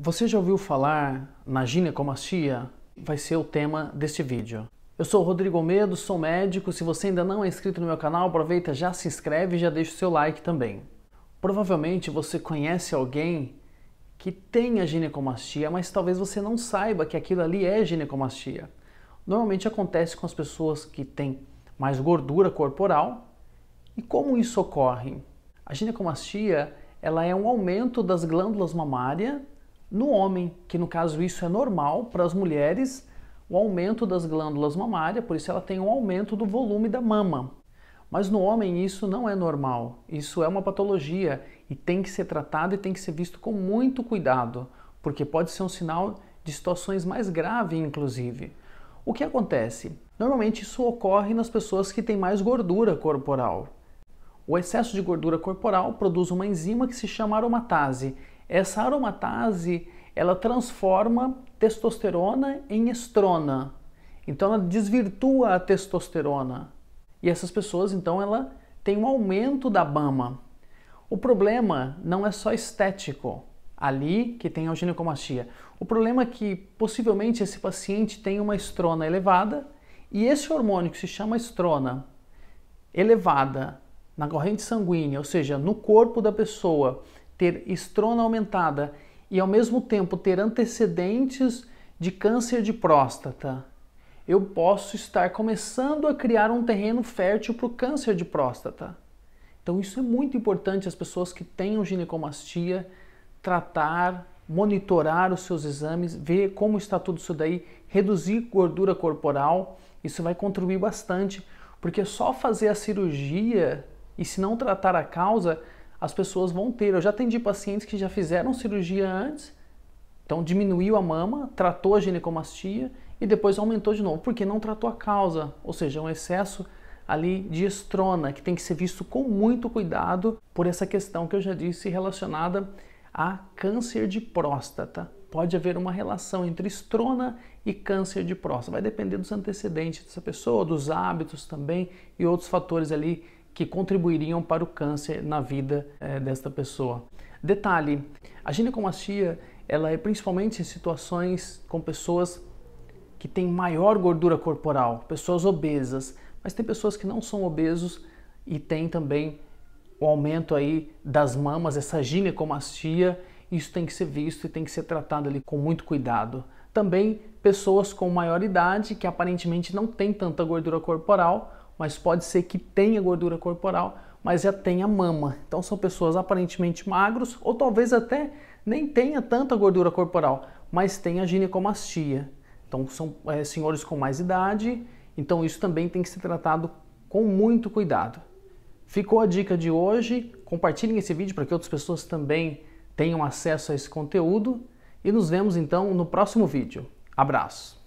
Você já ouviu falar na ginecomastia? Vai ser o tema deste vídeo. Eu sou Rodrigo Medo, sou médico. Se você ainda não é inscrito no meu canal, aproveita, já se inscreve e já deixa o seu like também. Provavelmente você conhece alguém que tem a ginecomastia, mas talvez você não saiba que aquilo ali é ginecomastia. Normalmente acontece com as pessoas que têm mais gordura corporal. E como isso ocorre? A ginecomastia ela é um aumento das glândulas mamárias no homem, que no caso isso é normal, para as mulheres, o aumento das glândulas mamárias, por isso ela tem um aumento do volume da mama. Mas no homem isso não é normal, isso é uma patologia e tem que ser tratado e tem que ser visto com muito cuidado, porque pode ser um sinal de situações mais graves, inclusive. O que acontece? Normalmente isso ocorre nas pessoas que têm mais gordura corporal. O excesso de gordura corporal produz uma enzima que se chama aromatase, essa aromatase, ela transforma testosterona em estrona. Então ela desvirtua a testosterona. E essas pessoas, então, ela tem um aumento da bama. O problema não é só estético, ali que tem a ginecomastia. O problema é que possivelmente esse paciente tem uma estrona elevada e esse hormônio que se chama estrona elevada na corrente sanguínea, ou seja, no corpo da pessoa, ter estrona aumentada e ao mesmo tempo ter antecedentes de câncer de próstata, eu posso estar começando a criar um terreno fértil para o câncer de próstata. Então isso é muito importante as pessoas que tenham ginecomastia tratar, monitorar os seus exames, ver como está tudo isso daí, reduzir gordura corporal, isso vai contribuir bastante, porque só fazer a cirurgia e se não tratar a causa, as pessoas vão ter. Eu já atendi pacientes que já fizeram cirurgia antes, então diminuiu a mama, tratou a ginecomastia e depois aumentou de novo, porque não tratou a causa, ou seja, é um excesso ali de estrona, que tem que ser visto com muito cuidado por essa questão que eu já disse relacionada a câncer de próstata. Pode haver uma relação entre estrona e câncer de próstata. Vai depender dos antecedentes dessa pessoa, dos hábitos também e outros fatores ali que contribuiriam para o câncer na vida é, desta pessoa. Detalhe, a ginecomastia ela é principalmente em situações com pessoas que têm maior gordura corporal, pessoas obesas, mas tem pessoas que não são obesos e tem também o aumento aí das mamas, essa ginecomastia, isso tem que ser visto e tem que ser tratado ali com muito cuidado. Também pessoas com maior idade que aparentemente não têm tanta gordura corporal, mas pode ser que tenha gordura corporal, mas já tenha mama. Então são pessoas aparentemente magros ou talvez até nem tenha tanta gordura corporal, mas tenha ginecomastia. Então são é, senhores com mais idade, então isso também tem que ser tratado com muito cuidado. Ficou a dica de hoje. Compartilhem esse vídeo para que outras pessoas também tenham acesso a esse conteúdo e nos vemos então no próximo vídeo. Abraço!